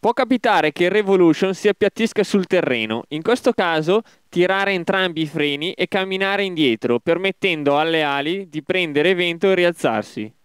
Può capitare che il Revolution si appiattisca sul terreno, in questo caso tirare entrambi i freni e camminare indietro, permettendo alle ali di prendere vento e rialzarsi.